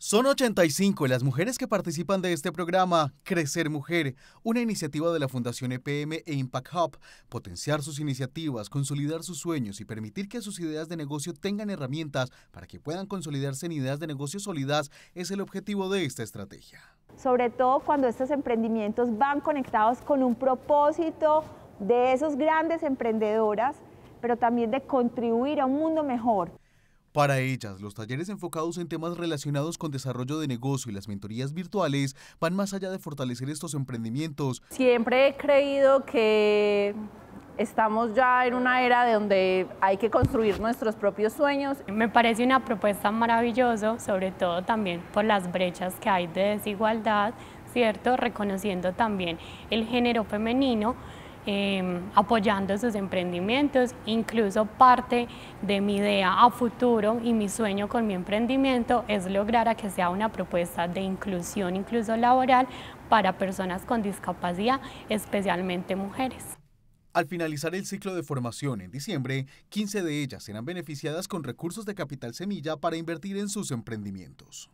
Son 85 las mujeres que participan de este programa Crecer Mujer, una iniciativa de la Fundación EPM e Impact Hub, potenciar sus iniciativas, consolidar sus sueños y permitir que sus ideas de negocio tengan herramientas para que puedan consolidarse en ideas de negocio sólidas es el objetivo de esta estrategia. Sobre todo cuando estos emprendimientos van conectados con un propósito de esos grandes emprendedoras, pero también de contribuir a un mundo mejor. Para ellas, los talleres enfocados en temas relacionados con desarrollo de negocio y las mentorías virtuales van más allá de fortalecer estos emprendimientos. Siempre he creído que estamos ya en una era donde hay que construir nuestros propios sueños. Me parece una propuesta maravillosa, sobre todo también por las brechas que hay de desigualdad, ¿cierto? Reconociendo también el género femenino Em, apoyando sus emprendimientos, incluso parte de mi idea a futuro y mi sueño con mi emprendimiento es lograr a que sea una propuesta de inclusión, incluso laboral, para personas con discapacidad, especialmente mujeres. Al finalizar el ciclo de formación en diciembre, 15 de ellas serán beneficiadas con recursos de Capital Semilla para invertir en sus emprendimientos.